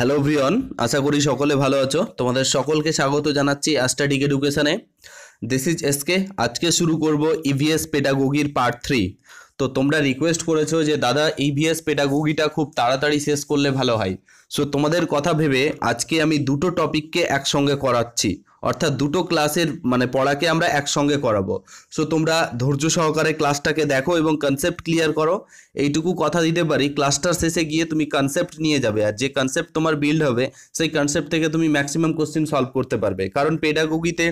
hello ভিয়ন আশা করি সকলে ভালো আছো তোমাদের সকলকে স্বাগত জানাচ্ছি অ্যাস্টাডিক এডুকেশানে দিস ইজ এসকে আজকে শুরু করব ইভিএস পেডাগোগির পার্ট থ্রি তো তোমরা রিকোয়েস্ট করেছো যে দাদা ইভিএস e পেডাগোগিটা খুব তাড়াতাড়ি শেষ করলে ভালো হয় সো তোমাদের কথা ভেবে আজকে আমি দুটো টপিককে একসঙ্গে করাচ্ছি অর্থাৎ দুটো ক্লাসের মানে পড়াকে আমরা একসঙ্গে করাবো সো তোমরা ধৈর্য সহকারে ক্লাসটাকে দেখো এবং কনসেপ্ট ক্লিয়ার করো এইটুকু কথা দিতে পারি ক্লাসটার শেষে গিয়ে তুমি কনসেপ্ট নিয়ে যাবে আর যে কনসেপ্ট তোমার বিল্ড হবে সেই কনসেপ্ট থেকে তুমি ম্যাক্সিমাম কোশ্চেন সলভ করতে পারবে কারণ পেডাগোগিতে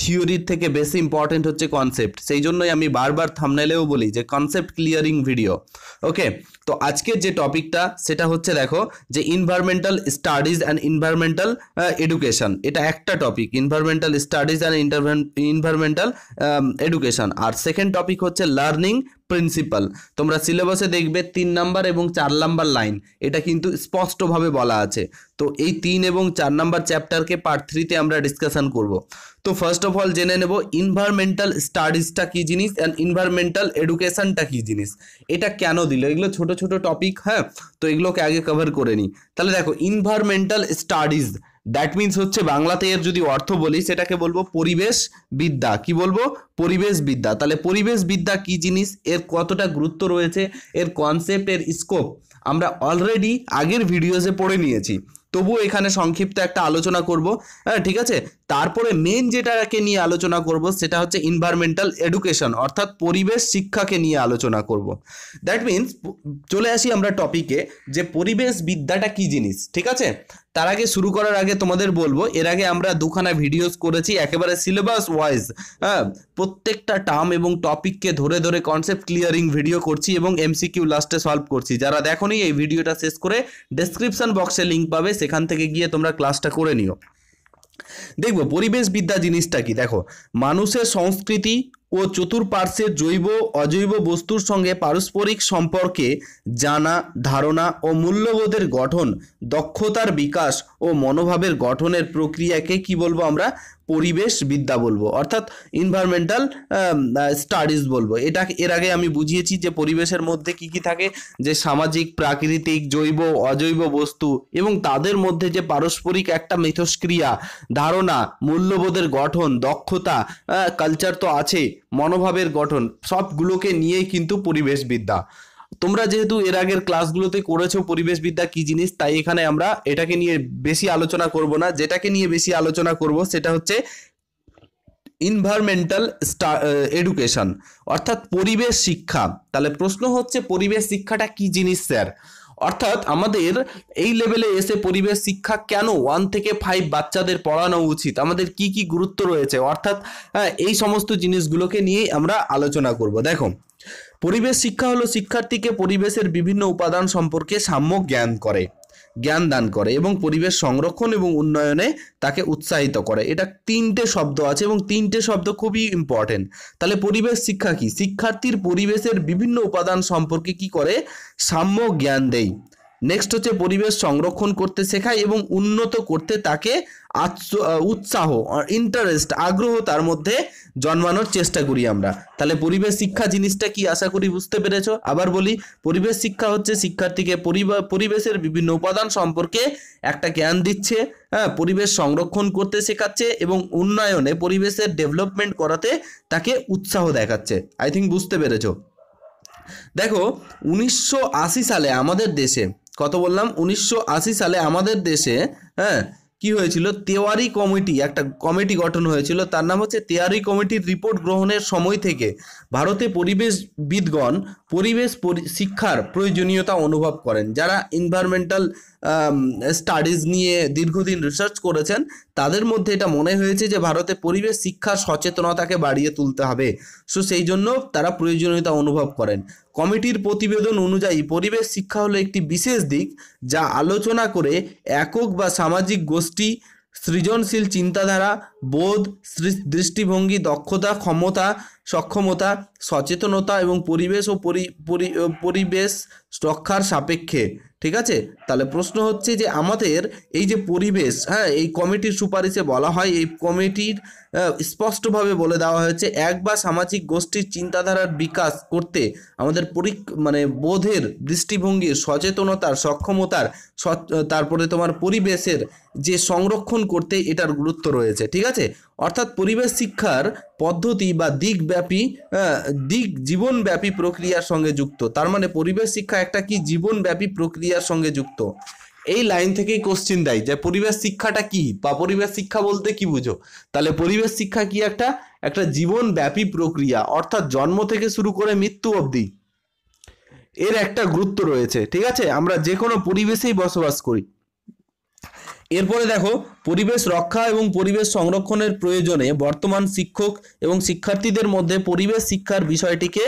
থিওরির থেকে বেশি ইম্পর্টেন্ট হচ্ছে কনসেপ্ট সেই জন্যই আমি বারবার থামনেলেও বলি যে কনসেপ্ট ক্লিয়ারিং ভিডিও ওকে তো আজকের যে টপিকটা সেটা হচ্ছে দেখো যে environmental studies and environmental education এটা একটা topic environmental studies and environmental education আর সেকেন্ড টপিক হচ্ছে লার্নিং প্রিন্সিপাল তোমরা সিলেবাসে দেখবে তিন নাম্বার এবং চার নাম্বার লাইন এটা কিন্তু স্পষ্টভাবে বলা আছে তো এই তিন এবং চার নাম্বার চ্যাপ্টারকে পার্ট থ্রিতে আমরা ডিসকাশন করব তো ফার্স্ট অফ অল জেনে নেব ইনভারমেন্টাল স্টাডিজটা কী জিনিস অ্যান্ড ইনভারমেন্টাল এডুকেশনটা কী জিনিস এটা কেন দিল এগুলো ছোট ছোট টপিক হ্যাঁ তো এগুলোকে আগে কভার করে নিই তাহলে দেখো ইনভারমেন্টাল স্টাডিজ দ্যাট মিন্স হচ্ছে বাংলাতে এর যদি অর্থ বলি সেটাকে বলবো পরিবেশ বিদ্যা কি বলবো পরিবেশ বিদ্যা তাহলে পরিবেশ বিদ্যা কি জিনিস এর কতটা গুরুত্ব রয়েছে এর কনসেপ্ট এর স্কোপ আমরা অলরেডি আগের ভিডিওসে পড়ে নিয়েছি তবুও এখানে সংক্ষিপ্ত একটা আলোচনা করব হ্যাঁ ঠিক আছে তারপরে মেন যেটাকে নিয়ে আলোচনা করব সেটা হচ্ছে ইনভায়রনমেন্টাল এডুকেশন অর্থাৎ পরিবেশ শিক্ষাকে নিয়ে আলোচনা করব দ্যাট মিন্স চলে আসি আমরা টপিকে যে পরিবেশ বিদ্যাটা কি জিনিস ঠিক আছে তার আগে শুরু করার আগে তোমাদের বলবো এর আগে আমরা দুখানা ভিডিওস করেছি একেবারে সিলেবাস ওয়াইজ হ্যাঁ প্রত্যেকটা টার্ম এবং টপিককে ধরে ধরে কনসেপ্ট ক্লিয়ারিং ভিডিও করছি এবং এমসিকিউ লাস্টে সলভ করছি যারা দেখোনি এই ভিডিওটা শেষ করে ডেসক্রিপশন বক্সে লিঙ্ক পাবে সেখান থেকে গিয়ে তোমরা ক্লাসটা করে নিও দেখবো পরিবেশ বিদ্যা জিনিসটা কি দেখো মানুষের সংস্কৃতি ও চতুর্পার্শ্বের জৈব অজৈব বস্তুর সঙ্গে পারস্পরিক সম্পর্কে জানা ধারণা ও মূল্যবোধের গঠন দক্ষতার বিকাশ ও মনোভাবের গঠনের প্রক্রিয়াকে কি বলবো আমরা পরিবেশ বিদ্যা বলবো অর্থাৎ ইনভায়রনমেন্টাল স্টাডিজ বলবো এটা এর আগে আমি বুঝিয়েছি যে পরিবেশের মধ্যে কি কি থাকে যে সামাজিক প্রাকৃতিক জৈব অজৈব বস্তু এবং তাদের মধ্যে যে পারস্পরিক একটা মিথস্ক্রিয়া ধারণা মূল্যবোধের গঠন দক্ষতা কালচার তো আছে মনোভাবের গঠন সবগুলোকে নিয়েই কিন্তু পরিবেশবিদ্যা তোমরা যেহেতু এর আগের ক্লাসগুলোতে করেছো পরিবেশবিদ্যা কি জিনিস তাই এখানে আমরা এটাকে নিয়ে বেশি আলোচনা করব না যেটাকে নিয়ে বেশি আলোচনা করব সেটা হচ্ছে ইনভারমেন্টাল এডুকেশন অর্থাৎ পরিবেশ শিক্ষা তাহলে প্রশ্ন হচ্ছে পরিবেশ শিক্ষাটা কি জিনিস স্যার অর্থাৎ আমাদের এই লেভেলে এসে পরিবেশ শিক্ষা কেন ওয়ান থেকে ফাইভ বাচ্চাদের পড়ানো উচিত আমাদের কি কি গুরুত্ব রয়েছে অর্থাৎ এই সমস্ত জিনিসগুলোকে নিয়েই আমরা আলোচনা করব দেখো পরিবেশ শিক্ষা হলো শিক্ষার্থীকে পরিবেশের বিভিন্ন উপাদান সম্পর্কে সাম্য জ্ঞান করে জ্ঞান দান করে এবং পরিবেশ সংরক্ষণ এবং উন্নয়নে তাকে উৎসাহিত করে এটা তিনটে শব্দ আছে এবং তিনটে শব্দ খুবই ইম্পর্টেন্ট তাহলে পরিবেশ শিক্ষা কি শিক্ষার্থীর পরিবেশের বিভিন্ন উপাদান সম্পর্কে কি করে সাম্য জ্ঞান দেয় নেক্সট হচ্ছে পরিবেশ সংরক্ষণ করতে শেখায় এবং উন্নত করতে তাকে উৎসাহ ইন্টারেস্ট আগ্রহ তার মধ্যে জন্মানোর চেষ্টা করি আমরা তাহলে পরিবেশ শিক্ষা জিনিসটা কি আশা করি বুঝতে পেরেছ আবার বলি পরিবেশ শিক্ষা হচ্ছে শিক্ষার্থীকে পরিবেশের বিভিন্ন উপাদান সম্পর্কে একটা জ্ঞান দিচ্ছে হ্যাঁ পরিবেশ সংরক্ষণ করতে শেখাচ্ছে এবং উন্নয়নে পরিবেশের ডেভেলপমেন্ট করাতে তাকে উৎসাহ দেখাচ্ছে আই থিঙ্ক বুঝতে পেরেছ দেখো উনিশশো সালে আমাদের দেশে কত বললাম উনিশশো সালে আমাদের দেশে হ্যাঁ কি হয়েছিল তেওয়ারি কমিটি একটা কমিটি গঠন হয়েছিল তার নাম হচ্ছে তেওয়ারি কমিটির রিপোর্ট গ্রহণের সময় থেকে ভারতে পরিবেশবিদগণ পরিবেশ শিক্ষার প্রয়োজনীয়তা অনুভব করেন যারা এনভায়রনমেন্টাল স্টাডিজ নিয়ে দীর্ঘদিন রিসার্চ করেছেন তাদের মধ্যে এটা মনে হয়েছে যে ভারতে পরিবেশ শিক্ষা সচেতনতাকে বাড়িয়ে তুলতে হবে সো সেই জন্য তারা প্রয়োজনীয়তা অনুভব করেন কমিটির প্রতিবেদন অনুযায়ী পরিবেশ শিক্ষা হলো একটি বিশেষ দিক যা আলোচনা করে একক বা সামাজিক গোষ্ঠী সৃজনশীল চিন্তাধারা বোধ দৃষ্টিভঙ্গি দক্ষতা ক্ষমতা সক্ষমতা সচেতনতা এবং পরিবেশ ও পরিবেশ রক্ষার সাপেক্ষে ঠিক আছে তাহলে প্রশ্ন হচ্ছে যে আমাদের এই যে পরিবেশ হ্যাঁ এই কমিটির সুপারিশে বলা হয় এই কমিটির স্পষ্টভাবে বলে দেওয়া হয়েছে এক বা সামাজিক গোষ্ঠীর চিন্তাধারার বিকাশ করতে আমাদের পরি মানে বোধের দৃষ্টিভঙ্গির সচেতনতার সক্ষমতার তারপরে তোমার পরিবেশের যে সংরক্ষণ করতে এটার গুরুত্ব রয়েছে ঠিক আছে আছে অর্থাৎ পরিবেশ শিক্ষার পদ্ধতি বা দিকব্যাপী দিক জীবনব্যাপী প্রক্রিয়ার সঙ্গে যুক্ত তার মানে পরিবেশ শিক্ষা একটা কি জীবনব্যাপী প্রক্রিয়ার সঙ্গে যুক্ত এই লাইন থেকেই কোশ্চিন দেয় যে পরিবেশ শিক্ষাটা কি বা পরিবেশ শিক্ষা বলতে কি বুঝো তাহলে পরিবেশ শিক্ষা কি একটা একটা জীবনব্যাপী প্রক্রিয়া অর্থাৎ জন্ম থেকে শুরু করে মৃত্যু অবধি এর একটা গুরুত্ব রয়েছে ঠিক আছে আমরা যে কোনো পরিবেশেই বসবাস করি এরপরে দেখো পরিবেশ রক্ষা এবং পরিবেশ সংরক্ষণের প্রয়োজনে বর্তমান শিক্ষক এবং শিক্ষার্থীদের মধ্যে পরিবেশ শিক্ষার বিষয়টিকে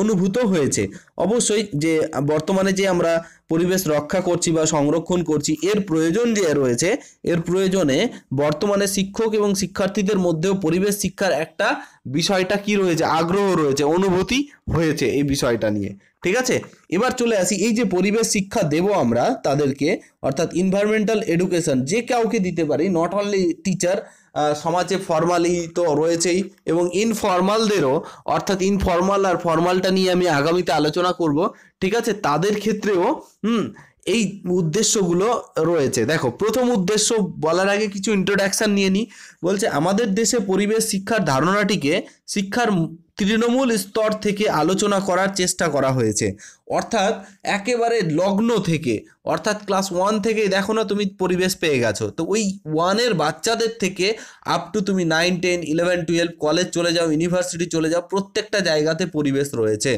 অনুভূত হয়েছে অবশ্যই যে বর্তমানে যে আমরা পরিবেশ রক্ষা করছি বা সংরক্ষণ করছি এর প্রয়োজন যে রয়েছে এর প্রয়োজনে বর্তমানে শিক্ষক এবং শিক্ষার্থীদের মধ্যেও পরিবেশ শিক্ষার একটা বিষয়টা কি রয়েছে আগ্রহ রয়েছে অনুভূতি হয়েছে এই বিষয়টা নিয়ে ঠিক আছে এবার চলে আসি এই যে পরিবেশ শিক্ষা দেব আমরা তাদেরকে অর্থাৎ ইনভায়রনমেন্টাল এডুকেশন যে কাউকে দিতে পারি নট অনলি টিচার সমাজে ফর্মালি তো রয়েছেই এবং ইনফর্মালদেরও অর্থাৎ ইনফর্মাল আর ফর্মালটা নিয়ে আমি আগামীতে আলোচনা করব ঠিক আছে তাদের ক্ষেত্রেও হুম এই উদ্দেশ্যগুলো রয়েছে দেখো প্রথম উদ্দেশ্য বলার আগে কিছু ইন্ট্রোডাকশান নিয়ে নিই বলছে আমাদের দেশে পরিবেশ শিক্ষার ধারণাটিকে শিক্ষার তৃণমূল স্তর থেকে আলোচনা করার চেষ্টা করা হয়েছে অর্থাৎ একেবারে লগ্ন থেকে অর্থাৎ ক্লাস ওয়ান থেকে দেখো না তুমি পরিবেশ পেয়ে গেছো তো ওই ওয়ানের বাচ্চাদের থেকে আপ টু তুমি nine ten eleven twelve college চলে যাও ইউনিভার্সিটি চলে যাও প্রত্যেকটা জায়গাতে পরিবেশ রয়েছে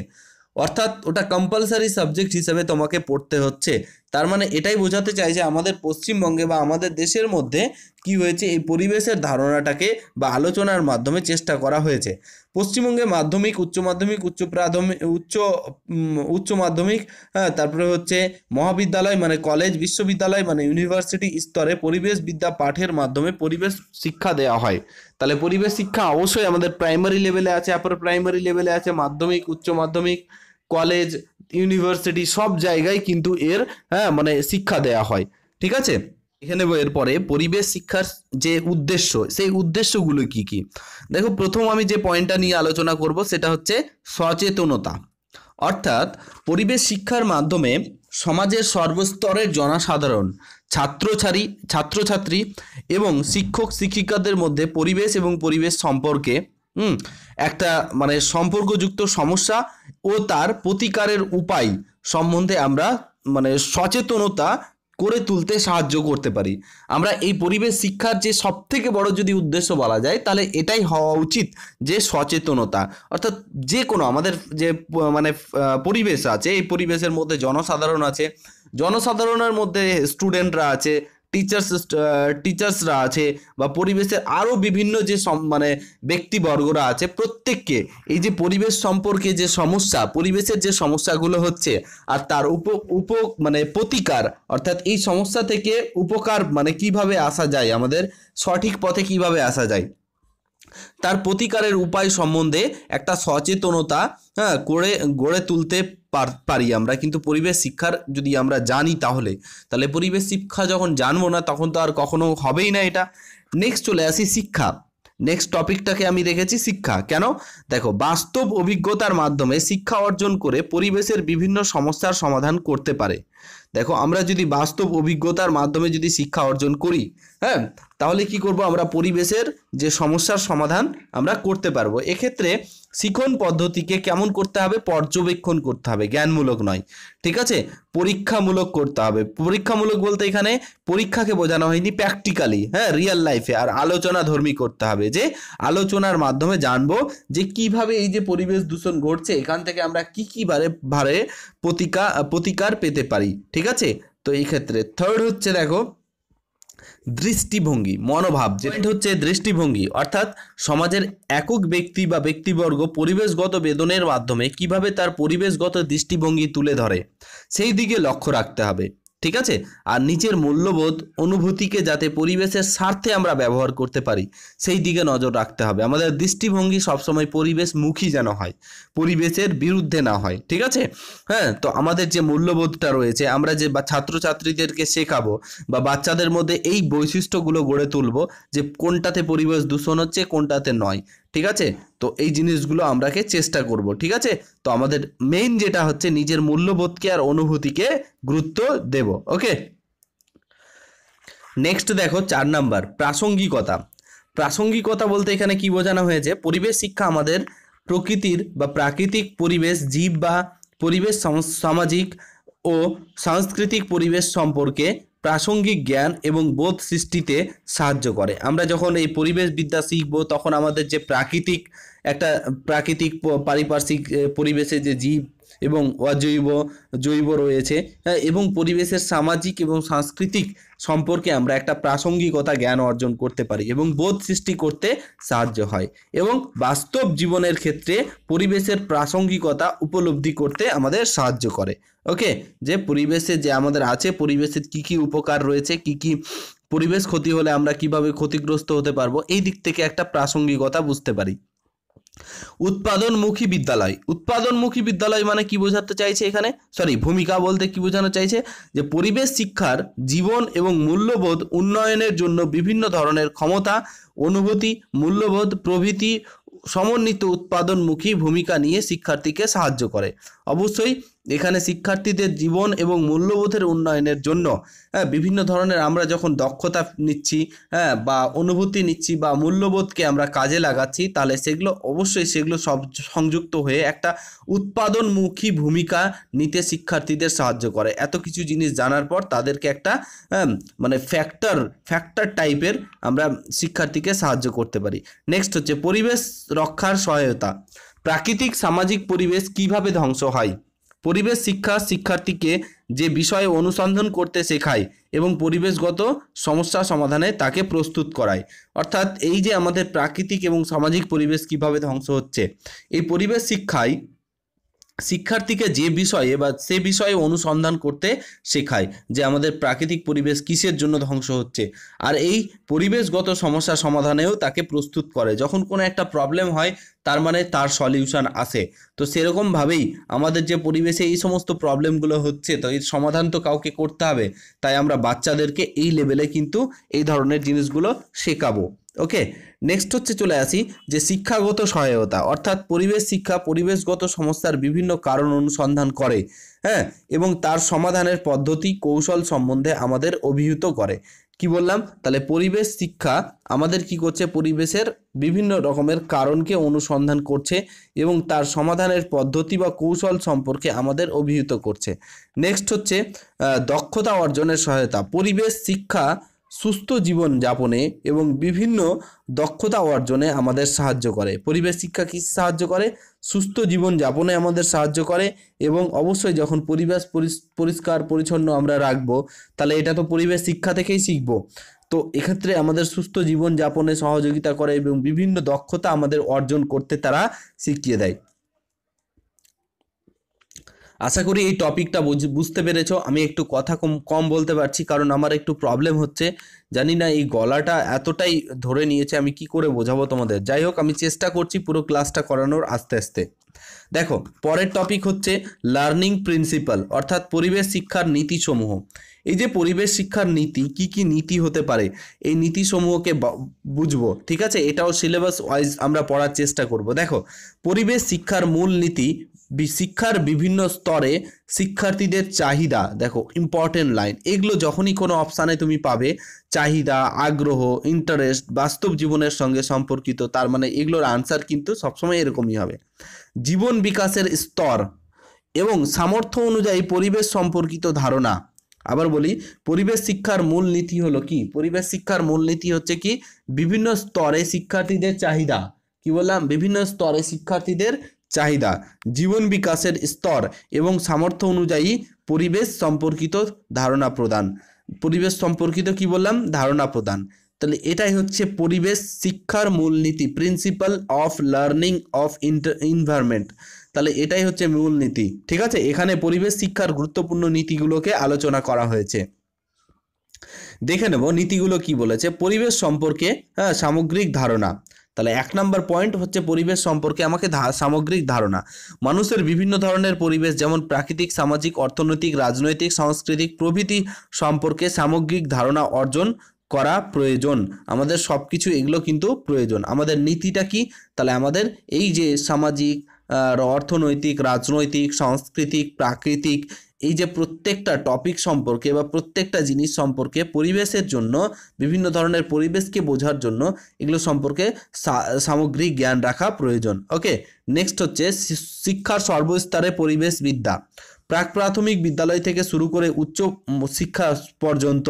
অর্থাৎ ওটা কম্পালসারি সাবজেক্ট হিসেবে তোমাকে পড়তে হচ্ছে তার মানে এটাই বোঝাতে চাই যে আমাদের পশ্চিমবঙ্গে বা আমাদের দেশের মধ্যে কি হয়েছে এই পরিবেশের ধারণাটাকে বা আলোচনার মাধ্যমে চেষ্টা করা হয়েছে পশ্চিমবঙ্গে মাধ্যমিক উচ্চ মাধ্যমিক উচ্চ প্রাথমিক উচ্চ উচ্চ মাধ্যমিক হ্যাঁ, তারপরে হচ্ছে মহাবিদ্যালয় মানে কলেজ বিশ্ববিদ্যালয় মানে ইউনিভার্সিটি স্তরে পরিবেশ বিদ্যা পাঠের মাধ্যমে পরিবেশ শিক্ষা দেওয়া হয় তাহলে পরিবেশ শিক্ষা অবশ্যই আমাদের প্রাইমারি লেভেলে আছে আপার প্রাইমারি লেভেলে আছে মাধ্যমিক উচ্চ মাধ্যমিক কলেজ ইউনিভার্সিটি সব জায়গায় কিন্তু এর হ্যাঁ মানে শিক্ষা দেয়া হয় ঠিক আছে এখানে এরপরে পরিবেশ শিক্ষার যে উদ্দেশ্য সেই উদ্দেশ্যগুলো কি কি দেখো প্রথম আমি যে পয়েন্টটা নিয়ে আলোচনা করব সেটা হচ্ছে সচেতনতা অর্থাৎ পরিবেশ শিক্ষার মাধ্যমে সমাজের সর্বস্তরের জনসাধারণ ছাত্রছাড়ি ছাত্রছাত্রী এবং শিক্ষক শিক্ষিকাদের মধ্যে পরিবেশ এবং পরিবেশ সম্পর্কে হুম একটা মানে সম্পর্কযুক্ত সমস্যা ও তার প্রতিকারের উপায় সম্বন্ধে আমরা মানে সচেতনতা করে তুলতে সাহায্য করতে পারি আমরা এই পরিবেশ শিক্ষার যে সব থেকে বড় যদি উদ্দেশ্য বলা যায় তাহলে এটাই হওয়া উচিত যে সচেতনতা অর্থাৎ যে কোনো আমাদের যে মানে পরিবেশ আছে এই পরিবেশের মধ্যে জনসাধারণ আছে জনসাধারণের মধ্যে স্টুডেন্টরা আছে টিচার্স টিচার্সরা আছে বা পরিবেশের আরও বিভিন্ন যে মানে ব্যক্তিবর্গরা আছে প্রত্যেককে এই যে পরিবেশ সম্পর্কে যে সমস্যা পরিবেশের যে সমস্যাগুলো হচ্ছে আর তার উপ উপ মানে প্রতিকার অর্থাৎ এই সমস্যা থেকে উপকার মানে কিভাবে আসা যায় আমাদের সঠিক পথে কিভাবে আসা যায় তার প্রতিকারের উপায় সম্বন্ধে একটা সচেতনতা হ্যাঁ করে গড়ে তুলতে পারি আমরা কিন্তু পরিবেশ শিক্ষার যদি আমরা জানি তাহলে তাহলে পরিবেশ শিক্ষা যখন জানবো না তখন তো আর কখনো হবেই না এটা নেক্সট চলে আসি শিক্ষা নেক্সট টপিকটাকে আমি রেখেছি শিক্ষা কেন দেখো বাস্তব অভিজ্ঞতার মাধ্যমে শিক্ষা অর্জন করে পরিবেশের বিভিন্ন সমস্যার সমাধান করতে পারে দেখো আমরা যদি বাস্তব অভিজ্ঞতার মাধ্যমে যদি শিক্ষা অর্জন করি হ্যাঁ তাহলে কি করব আমরা পরিবেশের যে সমস্যার সমাধান আমরা করতে পারবো এক্ষেত্রে শিখন পদ্ধতিকে কেমন করতে হবে পর্যবেক্ষণ করতে হবে জ্ঞানমূলক নয় ঠিক আছে পরীক্ষামূলক করতে হবে পরীক্ষামূলক বলতে এখানে পরীক্ষাকে বোঝানো হয়নি প্র্যাকটিক্যালি হ্যাঁ রিয়েল লাইফে আর আলোচনা ধর্মী করতে হবে যে আলোচনার মাধ্যমে জানবো যে কিভাবে এই যে পরিবেশ দূষণ ঘটছে এখান থেকে আমরা কী কীভাবে বারে ভারে প্রতিকা প্রতিকার পেতে পারি ঠিক ঠিক আছে তো এই ক্ষেত্রে থার্ড হচ্ছে দেখো দৃষ্টিভঙ্গি মনোভাব যেটা হচ্ছে দৃষ্টিভঙ্গি অর্থাৎ সমাজের একক ব্যক্তি বা ব্যক্তিবর্গ পরিবেশগত বেদনের মাধ্যমে কিভাবে তার পরিবেশগত দৃষ্টিভঙ্গি তুলে ধরে সেই দিকে লক্ষ্য রাখতে হবে ঠিক আছে আর নিচের মূল্যবোধ অনুভূতিকে যাতে পরিবেশের স্বার্থে আমরা ব্যবহার করতে পারি সেই দিকে নজর রাখতে হবে আমাদের দৃষ্টিভঙ্গি সবসময় পরিবেশমুখী যেন হয় পরিবেশের বিরুদ্ধে না হয় ঠিক আছে হ্যাঁ তো আমাদের যে মূল্যবোধটা রয়েছে আমরা যে ছাত্রছাত্রীদেরকে শেখাবো বা বাচ্চাদের মধ্যে এই বৈশিষ্ট্যগুলো গড়ে তুলব যে কোনটাতে পরিবেশ দূষণ হচ্ছে কোনটাতে নয় ঠিক আছে তো এই জিনিসগুলো আমরাকে চেষ্টা করব ঠিক আছে তো আমাদের মেইন যেটা হচ্ছে নিজের মূল্যবোধকে আর অনুভূতিকে গুরুত্ব দেব ওকে নেক্সট দেখো চার নাম্বার প্রাসঙ্গিকতা প্রাসঙ্গিকতা বলতে এখানে কি বোঝানো হয়েছে পরিবেশ শিক্ষা আমাদের প্রকৃতির বা প্রাকৃতিক পরিবেশ জীব বা পরিবেশ সামাজিক ও সাংস্কৃতিক পরিবেশ সম্পর্কে প্রাসঙ্গিক জ্ঞান এবং বোধ সৃষ্টিতে সাহায্য করে আমরা যখন এই পরিবেশ বিদ্যা শিখব তখন আমাদের যে প্রাকৃতিক একটা প্রাকৃতিক পারিপার্শ্বিক পরিবেশে যে জীব এবং অজৈব জৈব রয়েছে হ্যাঁ, এবং পরিবেশের সামাজিক এবং সাংস্কৃতিক সম্পর্কে আমরা একটা প্রাসঙ্গিকতা জ্ঞান অর্জন করতে পারি এবং বোধ সৃষ্টি করতে সাহায্য হয় এবং বাস্তব জীবনের ক্ষেত্রে পরিবেশের প্রাসঙ্গিকতা উপলব্ধি করতে আমাদের সাহায্য করে ওকে যে পরিবেশে যে আমাদের আছে পরিবেশের কি কি উপকার রয়েছে কি কি পরিবেশ ক্ষতি হলে আমরা কিভাবে ক্ষতিগ্রস্ত হতে পারবো এই দিক থেকে একটা প্রাসঙ্গিকতা বুঝতে পারি উৎপাদনমুখী বিদ্যালয় উৎপাদনমুখী বিদ্যালয় মানে কি বোঝাতে চাইছে এখানে সরি ভূমিকা বলতে কি বোঝানো চাইছে যে পরিবেশ শিক্ষার জীবন এবং মূল্যবোধ উন্নয়নের জন্য বিভিন্ন ধরনের ক্ষমতা অনুভূতি মূল্যবোধ প্রভৃতি সমন্বিত উৎপাদনমুখী ভূমিকা নিয়ে শিক্ষার্থীকে সাহায্য করে অবশ্যই এখানে শিক্ষার্থীদের জীবন এবং মূল্যবোধের উন্নয়নের জন্য হ্যাঁ বিভিন্ন ধরনের আমরা যখন দক্ষতা নিচ্ছি হ্যাঁ বা অনুভূতি নিচ্ছি বা মূল্যবোধকে আমরা কাজে লাগাচ্ছি তাহলে সেগুলো অবশ্যই সেগুলো সব সংযুক্ত হয়ে একটা উৎপাদনমুখী ভূমিকা নিতে শিক্ষার্থীদের সাহায্য করে এত কিছু জিনিস জানার পর তাদেরকে একটা হ্যাঁ, মানে ফ্যাক্টর ফ্যাক্টর টাইপের আমরা শিক্ষার্থীকে সাহায্য করতে পারি নেক্সট হচ্ছে পরিবেশ রক্ষার সহায়তা প্রাকৃতিক সামাজিক পরিবেশ কিভাবে ধ্বংস হয় পরিবেশ শিক্ষা শিক্ষার্থীকে যে বিষয়ে অনুসন্ধান করতে শেখায় এবং পরিবেশগত সমস্যা সমাধানে তাকে প্রস্তুত করায় অর্থাৎ এই যে আমাদের প্রাকৃতিক এবং সামাজিক পরিবেশ কিভাবে ধ্বংস হচ্ছে এই পরিবেশ শিক্ষায় শিক্ষার্থীকে যে বিষয়ে বা সে বিষয়ে অনুসন্ধান করতে শেখায় যে আমাদের প্রাকৃতিক পরিবেশ কিসের জন্য ধ্বংস হচ্ছে আর এই পরিবেশগত সমস্যা সমাধানেও তাকে প্রস্তুত করে যখন কোনো একটা প্রবলেম হয় তার মানে তার সলিউশন আসে তো সেরকমভাবেই আমাদের যে পরিবেশে এই সমস্ত প্রবলেমগুলো হচ্ছে তো এর সমাধান তো কাউকে করতে হবে তাই আমরা বাচ্চাদেরকে এই লেভেলে কিন্তু এই ধরনের জিনিসগুলো শেখাবো ওকে নেক্সট হচ্ছে চলে আসি যে শিক্ষাগত সহায়তা অর্থাৎ পরিবেশ শিক্ষা পরিবেশগত সমস্যার বিভিন্ন কারণ অনুসন্ধান করে হ্যাঁ এবং তার সমাধানের পদ্ধতি কৌশল সম্বন্ধে আমাদের অভিহিত করে কি বললাম তাহলে পরিবেশ শিক্ষা আমাদের কি করছে পরিবেশের বিভিন্ন রকমের কারণকে অনুসন্ধান করছে এবং তার সমাধানের পদ্ধতি বা কৌশল সম্পর্কে আমাদের অভিহিত করছে নেক্সট হচ্ছে দক্ষতা অর্জনের সহায়তা পরিবেশ শিক্ষা সুস্থ জীবন যাপনে এবং বিভিন্ন দক্ষতা অর্জনে আমাদের সাহায্য করে পরিবেশ শিক্ষা কী সাহায্য করে সুস্থ জীবন যাপনে আমাদের সাহায্য করে এবং অবশ্যই যখন পরিবেশ পরিষ্কার পরিচ্ছন্ন আমরা রাখবো তাহলে এটা তো পরিবেশ শিক্ষা থেকেই শিখব তো এক্ষেত্রে আমাদের সুস্থ জীবন যাপনে সহযোগিতা করে এবং বিভিন্ন দক্ষতা আমাদের অর্জন করতে তারা শিখিয়ে দেয় আশা করি এই টপিকটা বুঝতে পেরেছ আমি একটু কথা কম কম বলতে পারছি কারণ আমার একটু প্রবলেম হচ্ছে জানি না এই গলাটা এতটাই ধরে নিয়েছে আমি কি করে বোঝাবো তোমাদের যাই হোক আমি চেষ্টা করছি পুরো ক্লাসটা করানোর আস্তে আস্তে দেখো পরের টপিক হচ্ছে লার্নিং প্রিন্সিপাল অর্থাৎ পরিবেশ শিক্ষার নীতিসমূহ এই যে পরিবেশ শিক্ষার নীতি কি কি নীতি হতে পারে এই নীতিসমূহকে বুঝবো ঠিক আছে এটাও সিলেবাস ওয়াইজ আমরা পড়ার চেষ্টা করব দেখো পরিবেশ শিক্ষার মূল নীতি শিক্ষার বিভিন্ন স্তরে শিক্ষার্থীদের চাহিদা দেখো ইম্পর্টেন্ট লাইন এগুলো যখনই কোনো অপশানে তুমি পাবে চাহিদা আগ্রহ ইন্টারেস্ট বাস্তব জীবনের সঙ্গে সম্পর্কিত তার মানে এগুলোর আনসার কিন্তু সবসময় এরকমই হবে জীবন বিকাশের স্তর এবং সামর্থ্য অনুযায়ী পরিবেশ সম্পর্কিত ধারণা আবার বলি পরিবেশ শিক্ষার মূল নীতি হলো কি পরিবেশ শিক্ষার মূল নীতি হচ্ছে কি বিভিন্ন স্তরে শিক্ষার্থীদের চাহিদা কি বললাম বিভিন্ন স্তরে শিক্ষার্থীদের চাহিদা জীবন বিকাশের স্তর এবং সামর্থ্য অনুযায়ী পরিবেশ সম্পর্কিত ধারণা প্রদান পরিবেশ সম্পর্কিত কি বললাম ধারণা প্রদান তাহলে এটাই হচ্ছে পরিবেশ শিক্ষার মূলনীতি principle of learning of environment তাহলে এটাই হচ্ছে মূলনীতি ঠিক আছে এখানে পরিবেশ শিক্ষার গুরুত্বপূর্ণ নীতিগুলোকে আলোচনা করা হয়েছে দেখে নেব নীতিগুলো কি বলেছে পরিবেশ সম্পর্কে হ্যাঁ সামগ্রিক ধারণা তাহলে এক নম্বর পয়েন্ট হচ্ছে পরিবেশ সম্পর্কে আমাকে সামগ্রিক ধারণা মানুষের বিভিন্ন ধরনের পরিবেশ যেমন প্রাকৃতিক সামাজিক অর্থনৈতিক রাজনৈতিক সাংস্কৃতিক প্রভৃতি সম্পর্কে সামগ্রিক ধারণা অর্জন করা প্রয়োজন আমাদের সব কিছু এগুলো কিন্তু প্রয়োজন আমাদের নীতিটা কি তাহলে আমাদের এই যে সামাজিক অর্থনৈতিক রাজনৈতিক সাংস্কৃতিক প্রাকৃতিক এই যে প্রত্যেকটা টপিক সম্পর্কে বা প্রত্যেকটা জিনিস সম্পর্কে পরিবেশের জন্য বিভিন্ন ধরনের পরিবেশকে বোঝার জন্য এগুলো সম্পর্কে সামগ্রিক জ্ঞান রাখা প্রয়োজন ওকে নেক্সট হচ্ছে শিক্ষার সর্বস্তরে পরিবেশ বিদ্যা প্রাক প্রাথমিক বিদ্যালয় থেকে শুরু করে উচ্চ শিক্ষা পর্যন্ত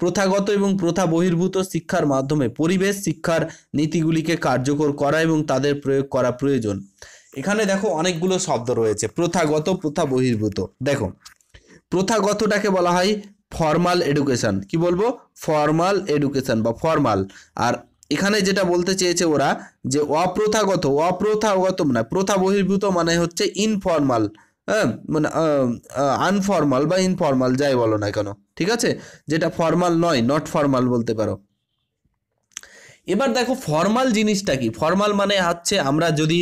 প্রথাগত এবং প্রথা বহির্ভূত শিক্ষার মাধ্যমে পরিবেশ শিক্ষার নীতিগুলিকে কার্যকর করা এবং তাদের প্রয়োগ করা প্রয়োজন এখানে দেখো অনেকগুলো শব্দ রয়েছে প্রথাগত প্রথা বহির্ভূত দেখো প্রথাগতটাকে বলা হয় ফর্মাল এডুকেশন কি বলবো ফর্মাল এডুকেশন বা ফর্মাল আর এখানে যেটা বলতে চেয়েছে ওরা যে অপ্রথাগত অপ্রথাগত মানে প্রথা বহির্ভূত মানে হচ্ছে ইনফর্মাল হ্যাঁ মানে আনফর্মাল বা ইনফর্মাল যাই বলো না কেন ঠিক আছে যেটা ফর্মাল নয় নট ফর্মাল বলতে পারো এবার দেখো ফর্মাল জিনিসটা কি ফর্মাল মানে হচ্ছে আমরা যদি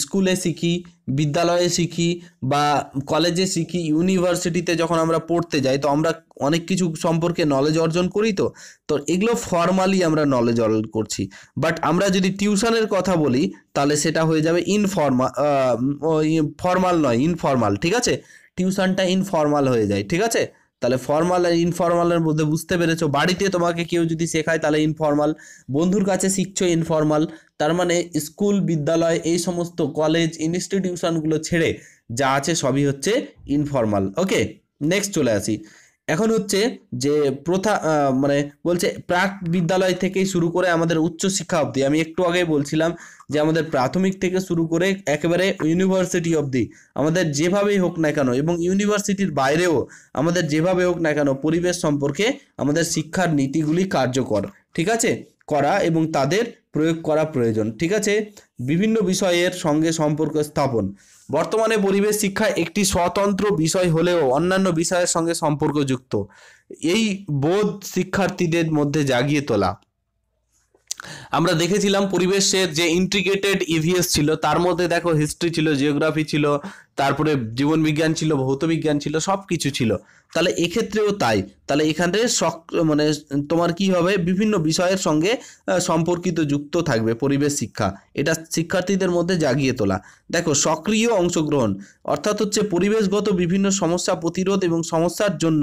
স্কুলে শিখি বিদ্যালয়ে শিখি বা কলেজে শিখি ইউনিভার্সিটিতে যখন আমরা পড়তে যাই তো আমরা অনেক কিছু সম্পর্কে নলেজ অর্জন করি তো তো এগুলো ফর্মালি আমরা নলেজ অর্জন করছি বাট আমরা যদি টিউশনের কথা বলি তাহলে সেটা হয়ে যাবে ইনফর্মা ফর্মাল নয় ইনফর্মাল ঠিক আছে টিউশনটা ইনফর্মাল হয়ে যায় ঠিক আছে তাহলে ফর্মাল আর ইনফর্মালের মধ্যে বুঝতে পেরেছো বাড়িতে তোমাকে কেউ যদি শেখায় তাহলে ইনফর্মাল বন্ধুর কাছে শিখছো ইনফর্মাল তার মানে স্কুল বিদ্যালয় এই সমস্ত কলেজ ইনস্টিটিউশনগুলো ছেড়ে যা আছে সবই হচ্ছে ইনফর্মাল ওকে নেক্সট চলে আসি এখন হচ্ছে যে প্রথা মানে বলছে প্রাক বিদ্যালয় থেকেই শুরু করে আমাদের উচ্চশিক্ষা অবধি আমি একটু আগে বলছিলাম যে আমাদের প্রাথমিক থেকে শুরু করে একেবারে ইউনিভার্সিটি অবধি আমাদের যেভাবেই হোক না কেন এবং ইউনিভার্সিটির বাইরেও আমাদের যেভাবে হোক না কেন পরিবেশ সম্পর্কে আমাদের শিক্ষার নীতিগুলি কার্যকর ঠিক আছে করা এবং তাদের প্রয়োগ করা প্রয়োজন ঠিক আছে বিভিন্ন বিষয়ের সঙ্গে সম্পর্ক স্থাপন বর্তমানে পরিবেশ শিক্ষা একটি স্বতন্ত্র বিষয় হলেও অন্যান্য বিষয়ের সঙ্গে সম্পর্কযুক্ত এই বোধ শিক্ষার্থীদের মধ্যে জাগিয়ে তোলা আমরা দেখেছিলাম পরিবেশের যে ইন্টিগ্রেটেড ইভিএস ছিল তার মধ্যে দেখো হিস্ট্রি ছিল জিওগ্রাফি ছিল তারপরে জীবনবিজ্ঞান ছিল ভৌতবিজ্ঞান ছিল সব কিছু ছিল তাহলে এক্ষেত্রেও তাই তাহলে এখানে সক মানে তোমার কি হবে বিভিন্ন বিষয়ের সঙ্গে সম্পর্কিত যুক্ত থাকবে পরিবেশ শিক্ষা এটা শিক্ষার্থীদের মধ্যে জাগিয়ে তোলা দেখো সক্রিয় অংশগ্রহণ অর্থাৎ হচ্ছে পরিবেশগত বিভিন্ন সমস্যা প্রতিরোধ এবং সমস্যার জন্য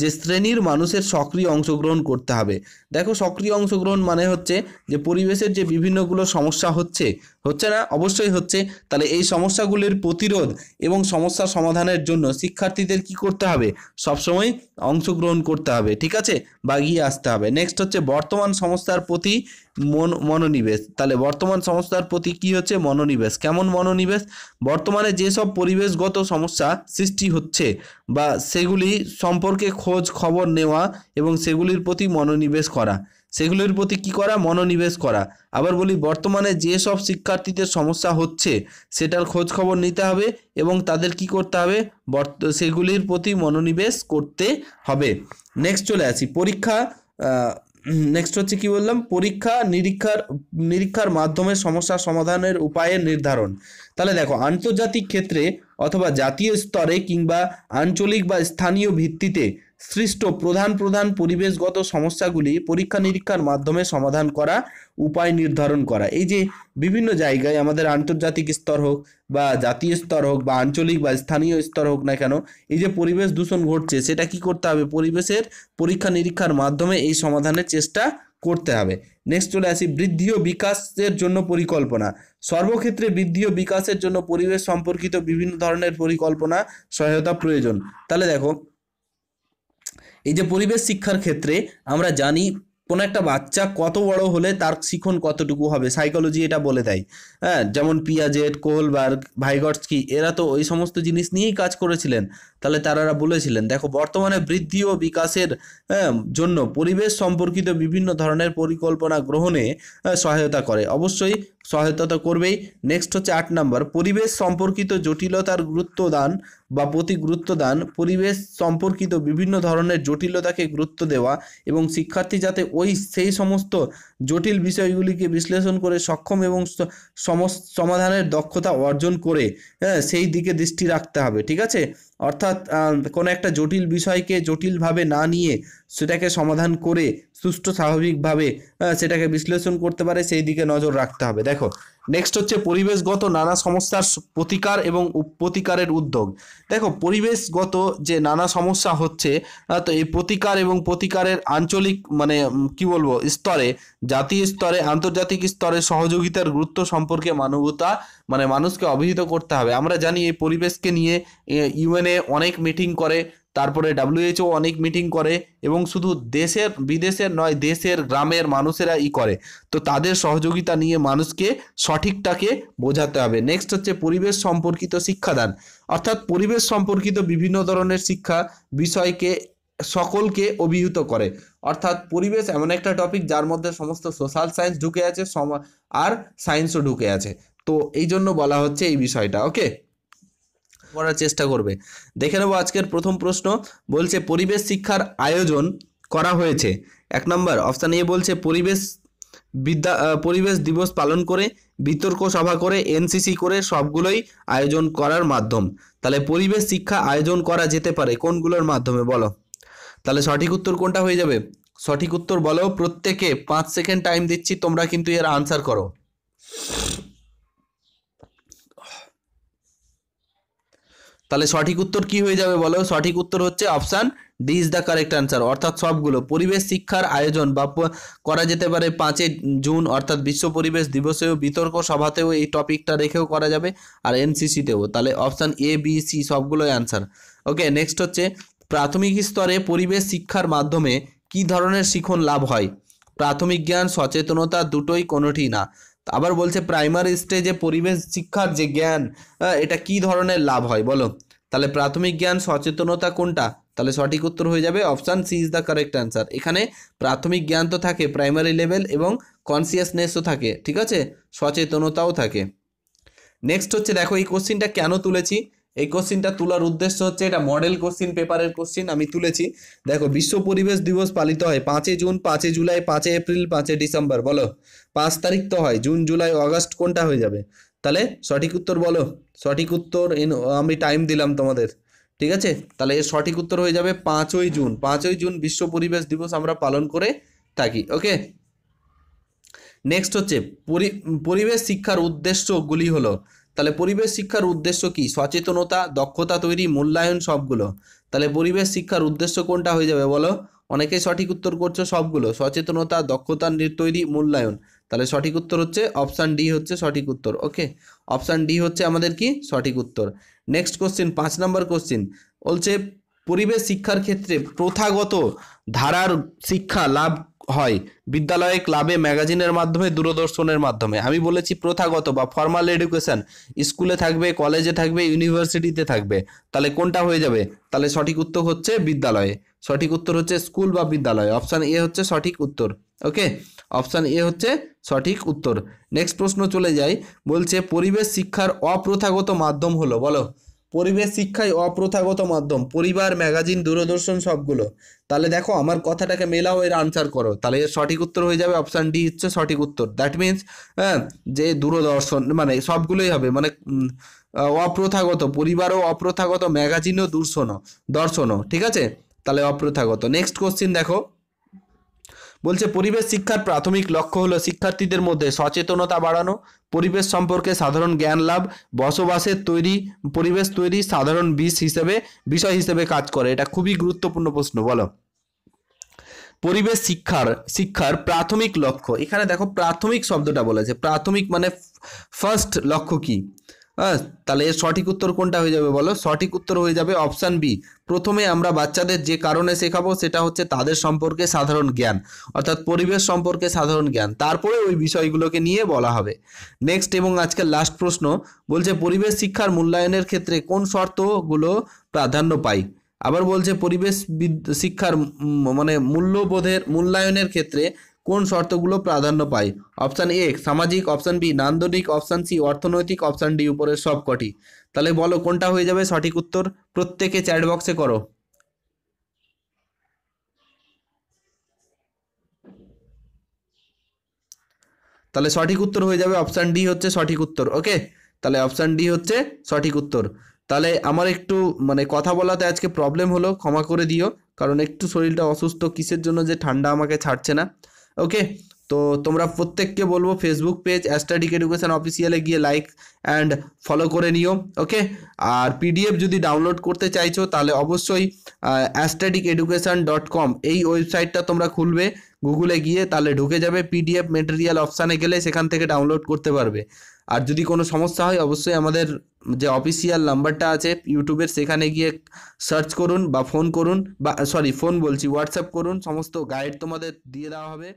যে শ্রেণীর মানুষের সক্রিয় অংশগ্রহণ করতে হবে দেখো সক্রিয় অংশগ্রহণ মানে হচ্ছে যে পরিবেশের যে বিভিন্নগুলো সমস্যা হচ্ছে হচ্ছে না অবশ্যই হচ্ছে তাহলে এই সমস্যাগুলির প্রতিরোধ এবং সমস্যা সমাধানের জন্য শিক্ষার্থীদের কি করতে হবে সবসময় অংশগ্রহণ করতে হবে ঠিক আছে বাগিয়ে আসতে হবে নেক্সট হচ্ছে বর্তমান সংস্থার প্রতি মন মনোনিবেশ তাহলে বর্তমান সংস্থার প্রতি কি হচ্ছে মনোনিবেশ কেমন মনোনিবেশ বর্তমানে যেসব পরিবেশগত সমস্যা সৃষ্টি হচ্ছে বা সেগুলি সম্পর্কে খোঁজ খবর নেওয়া এবং সেগুলির প্রতি মনোনিবেশ করা সেগুলির প্রতি কি করা মনোনিবেশ করা আবার বলি বর্তমানে যেসব শিক্ষার্থীদের সমস্যা হচ্ছে সেটার খোঁজ খবর নিতে হবে এবং তাদের কি করতে হবে সেগুলির প্রতি মনোনিবেশ করতে হবে নেক্সট চলে আসি পরীক্ষা নেক্সট হচ্ছে কি বললাম পরীক্ষা নিরীক্ষার নিরীক্ষার মাধ্যমে সমস্যা সমাধানের উপায়ের নির্ধারণ তাহলে দেখো আন্তর্জাতিক ক্ষেত্রে অথবা জাতীয় স্তরে কিংবা আঞ্চলিক বা স্থানীয় ভিত্তিতে সৃষ্ট প্রধান প্রধান পরিবেশগত সমস্যাগুলি পরীক্ষা নিরীক্ষার মাধ্যমে সমাধান করা উপায় নির্ধারণ করা এই যে বিভিন্ন জায়গায় আমাদের আন্তর্জাতিক স্তর হোক বা জাতীয় স্তর হোক বা আঞ্চলিক বা স্থানীয় স্তর হোক না কেন এই যে পরিবেশ দূষণ ঘটছে সেটা কি করতে হবে পরিবেশের পরীক্ষা নিরীক্ষার মাধ্যমে এই সমাধানের চেষ্টা করতে হবে নেক্সট চলে আসি বৃদ্ধি ও বিকাশের জন্য পরিকল্পনা সর্বক্ষেত্রে বৃদ্ধি ও বিকাশের জন্য পরিবেশ সম্পর্কিত বিভিন্ন ধরনের পরিকল্পনা সহায়তা প্রয়োজন তাহলে দেখো এই যে পরিবেশ শিক্ষার ক্ষেত্রে আমরা জানি কোনো একটা বাচ্চা কত বড় হলে তার শিখন কতটুকু হবে সাইকোলজি এটা বলে দেয় হ্যাঁ যেমন পিয়াজেট কোহলবার্গ ভাইগটসকি এরা তো ওই সমস্ত জিনিস নিয়েই কাজ করেছিলেন তাহলে তারা বলেছিলেন দেখো বর্তমানে বৃদ্ধি ও বিকাশের হ্যাঁ, জন্য পরিবেশ সম্পর্কিত বিভিন্ন ধরনের পরিকল্পনা গ্রহণে হ্যাঁ, সহায়তা করে অবশ্যই সহায়তা তো করবেই নেক্সট হচ্ছে আট নম্বর পরিবেশ সম্পর্কিত জটিলতার গুরুত্ব দান বা প্রতি গুরুত্ব দান পরিবেশ সম্পর্কিত বিভিন্ন ধরনের জটিলতাকে গুরুত্ব দেওয়া এবং শিক্ষার্থী যাতে ওই সেই সমস্ত জটিল বিষয়গুলিকে বিশ্লেষণ করে সক্ষম এবং সমাধানের দক্ষতা অর্জন করে হ্যাঁ সেই দিকে দৃষ্টি রাখতে হবে ঠিক আছে অর্থাৎ কোনো একটা জটিল বিষয়কে জটিলভাবে না নিয়ে সেটাকে সমাধান করে সুষ্ঠু স্বাভাবিকভাবে সেটাকে বিশ্লেষণ করতে পারে সেই দিকে নজর রাখতে হবে দেখো নেক্সট হচ্ছে পরিবেশগত নানা সমস্যার প্রতিকার এবং প্রতিকারের উদ্যোগ দেখো পরিবেশগত যে নানা সমস্যা হচ্ছে তো এই প্রতিকার এবং প্রতিকারের আঞ্চলিক মানে কি বলবো স্তরে জাতীয় স্তরে আন্তর্জাতিক স্তরে সহযোগিতার গুরুত্ব সম্পর্কে মানবতা মানে মানুষকে অভিহিত করতে হবে আমরা জানি এই পরিবেশকে নিয়ে ইউএনএ অনেক মিটিং করে তারপরে ডাব্লিউএইচও অনেক মিটিং করে এবং শুধু দেশের বিদেশের নয় দেশের গ্রামের মানুষেরা ই করে তো তাদের সহযোগিতা নিয়ে মানুষকে সঠিকটাকে বোঝাতে হবে নেক্সট হচ্ছে পরিবেশ সম্পর্কিত শিক্ষাদান অর্থাৎ পরিবেশ সম্পর্কিত বিভিন্ন ধরনের শিক্ষা বিষয়কে সকলকে অভিহিত করে অর্থাৎ পরিবেশ এমন একটা টপিক যার মধ্যে সমস্ত সোশ্যাল সায়েন্স ঢুকে আছে আর সায়েন্সও ঢুকে আছে তো এই জন্য বলা হচ্ছে এই বিষয়টা ওকে করার চেষ্টা করবে দেখে নেবো আজকের প্রথম প্রশ্ন বলছে পরিবেশ শিক্ষার আয়োজন করা হয়েছে এক নম্বর অপশান এ বলছে পরিবেশ বিদ্যা পরিবেশ দিবস পালন করে বিতর্ক সভা করে এনসিসি করে সবগুলোই আয়োজন করার মাধ্যম তাহলে পরিবেশ শিক্ষা আয়োজন করা যেতে পারে কোনগুলোর মাধ্যমে বলো তাহলে সঠিক উত্তর কোনটা হয়ে যাবে সঠিক উত্তর বলো প্রত্যেকে পাঁচ সেকেন্ড টাইম দিচ্ছি তোমরা কিন্তু এর আনসার করো তাহলে সঠিক উত্তর কি হয়ে যাবে বলো সঠিক উত্তর হচ্ছে option D is the correct answer অর্থাৎ সবগুলো পরিবেশ শিক্ষার আয়োজন বা করা যেতে পারে পাঁচই জুন অর্থাৎ বিশ্ব পরিবেশ দিবসেও বিতর্ক সভাতেও এই টপিকটা রেখেও করা যাবে আর এনসিসিতেও তাহলে অপশান এ বি সি সবগুলোই আনসার ওকে নেক্সট হচ্ছে প্রাথমিক স্তরে পরিবেশ শিক্ষার মাধ্যমে কি ধরনের শিখন লাভ হয় প্রাথমিক জ্ঞান সচেতনতা দুটোই কোনোটি না আবার বলছে প্রাইমারি স্টেজে পরিবেশ শিক্ষার যে জ্ঞান এটা কি ধরনের লাভ হয় বলো তাহলে প্রাথমিক জ্ঞান সচেতনতা কোনটা তাহলে সঠিক উত্তর হয়ে যাবে option C is the correct answer এখানে প্রাথমিক জ্ঞান তো থাকে প্রাইমারি লেভেল এবং কনসিয়াসনেসও থাকে ঠিক আছে সচেতনতাও থাকে নেক্সট হচ্ছে দেখো এই কোশ্চিনটা কেন তুলেছি এই কোশ্চিনটা তোলার উদ্দেশ্য হচ্ছে এটা মডেল কোশ্চিন পেপারের কোশ্চিন আমি তুলেছি দেখো বিশ্ব পরিবেশ দিবস পালিত হয় পাঁচই জুন পাঁচে জুলাই পাঁচে এপ্রিল পাঁচে ডিসেম্বর বলো পাঁচ তারিখ তো হয় জুন জুলাই অগস্ট কোনটা হয়ে যাবে তাহলে সঠিক উত্তর বলো সঠিক উত্তর আমি টাইম দিলাম তোমাদের ঠিক আছে তাহলে এর সঠিক উত্তর হয়ে যাবে পাঁচই জুন পাঁচই জুন বিশ্ব পরিবেশ দিবস আমরা পালন করে থাকি ওকে নেক্সট হচ্ছে পরিবেশ শিক্ষার উদ্দেশ্যগুলি হলো তাহলে পরিবেশ শিক্ষার উদ্দেশ্য কি সচেতনতা দক্ষতা তৈরি মূল্যায়ন সবগুলো তাহলে পরিবেশ শিক্ষার উদ্দেশ্য কোনটা হয়ে যাবে বলো অনেকেই সঠিক উত্তর করছো সবগুলো সচেতনতা দক্ষতা তৈরি মূল্যায়ন তাহলে সঠিক উত্তর হচ্ছে অপশান ডি হচ্ছে সঠিক উত্তর ওকে অপশান ডি হচ্ছে আমাদের কি সঠিক উত্তর নেক্সট কোশ্চিন পাঁচ নম্বর কোশ্চিন বলছে পরিবেশ শিক্ষার ক্ষেত্রে প্রথাগত ধারার শিক্ষা লাভ হয় বিদ্যালয়ে ক্লাবে ম্যাগাজিনের মাধ্যমে দূরদর্শনের মাধ্যমে আমি বলেছি প্রথাগত বা ফর্মাল এডুকেশন স্কুলে থাকবে কলেজে থাকবে ইউনিভার্সিটিতে থাকবে তাহলে কোনটা হয়ে যাবে তাহলে সঠিক উত্তর হচ্ছে বিদ্যালয়ে সঠিক উত্তর হচ্ছে স্কুল বা বিদ্যালয় অপশান এ হচ্ছে সঠিক উত্তর ওকে অপশান এ হচ্ছে সঠিক উত্তর নেক্সট প্রশ্ন চলে যাই বলছে পরিবেশ শিক্ষার অপ্রথাগত মাধ্যম হলো বলো পরিবেশ শিক্ষাই অপ্রথাগত মাধ্যম পরিবার ম্যাগাজিন দূরদর্শন সবগুলো তাহলে দেখো আমার কথাটাকে মেলাও এর আনসার করো তাহলে এর সঠিক উত্তর হয়ে যাবে অপশান ডি হচ্ছে সঠিক উত্তর দ্যাট মিন্স হ্যাঁ যে দূরদর্শন মানে সবগুলোই হবে মানে অপ্রথাগত পরিবারও অপ্রথাগত ম্যাগাজিনও দূরশনও দর্শনও ঠিক আছে তাহলে অপ্রথাগত নেক্সট কোশ্চিন দেখো বলছে পরিবেশ শিক্ষার প্রাথমিক লক্ষ্য হলো শিক্ষার্থীদের মধ্যে সচেতনতা বাড়ানো পরিবেশ সম্পর্কে সাধারণ জ্ঞান লাভ বসবাসের তৈরি পরিবেশ তৈরি সাধারণ বিষ হিসেবে বিষয় হিসেবে কাজ করে এটা খুবই গুরুত্বপূর্ণ প্রশ্ন বলো পরিবেশ শিক্ষার শিক্ষার প্রাথমিক লক্ষ্য এখানে দেখো প্রাথমিক শব্দটা বলেছে প্রাথমিক মানে ফার্স্ট লক্ষ্য কি হ্যাঁ তাহলে এর সঠিক উত্তর কোনটা হয়ে যাবে বলো সঠিক উত্তর হয়ে যাবে অপশান বি প্রথমে আমরা বাচ্চাদের যে কারণে শেখাবো সেটা হচ্ছে তাদের সম্পর্কে সাধারণ জ্ঞান অর্থাৎ পরিবেশ সম্পর্কে সাধারণ জ্ঞান তারপরে ওই বিষয়গুলোকে নিয়ে বলা হবে নেক্সট এবং আজকের লাস্ট প্রশ্ন বলছে পরিবেশ শিক্ষার মূল্যায়নের ক্ষেত্রে কোন শর্তগুলো প্রাধান্য পাই আবার বলছে পরিবেশ শিক্ষার মানে মূল্যবোধের মূল্যায়নের ক্ষেত্রে কোন শর্তগুলো প্রাধান্য পায় অপশান এ সামাজিক অপশান বি নান্দনিক অপশান সি অর্থনৈতিক অপশান ডি উপরের সবকটি তাহলে বলো কোনটা হয়ে যাবে সঠিক উত্তর প্রত্যেকে চ্যাট বক্সে করো তাহলে সঠিক উত্তর হয়ে যাবে অপশান ডি হচ্ছে সঠিক উত্তর ওকে তাহলে অপশান ডি হচ্ছে সঠিক উত্তর তাহলে আমার একটু মানে কথা বলাতে আজকে প্রবলেম হলো ক্ষমা করে দিও কারণ একটু শরীরটা অসুস্থ কিসের জন্য যে ঠান্ডা আমাকে ছাড়ছে না ওকে তো তোমরা প্রত্যেককে বলবো ফেসবুক পেজ অ্যাস্টাডিক এডুকেশান অফিসিয়ালে গিয়ে লাইক অ্যান্ড ফলো করে নিও ওকে আর পিডিএফ যদি ডাউনলোড করতে চাইছো তাহলে অবশ্যই অ্যাস্টাডিক এডুকেশান ডট কম এই ওয়েবসাইটটা তোমরা খুলবে গুগলে গিয়ে তাহলে ঢুকে যাবে পিডিএফ মেটেরিয়াল অপশানে গেলে সেখান থেকে ডাউনলোড করতে পারবে আর যদি কোনো সমস্যা হয় অবশ্যই আমাদের যে অফিসিয়াল নাম্বারটা আছে ইউটিউবের সেখানে গিয়ে সার্চ করুন বা ফোন করুন বা সরি ফোন বলছি হোয়াটসঅ্যাপ করুন সমস্ত গাইড তোমাদের দিয়ে দেওয়া হবে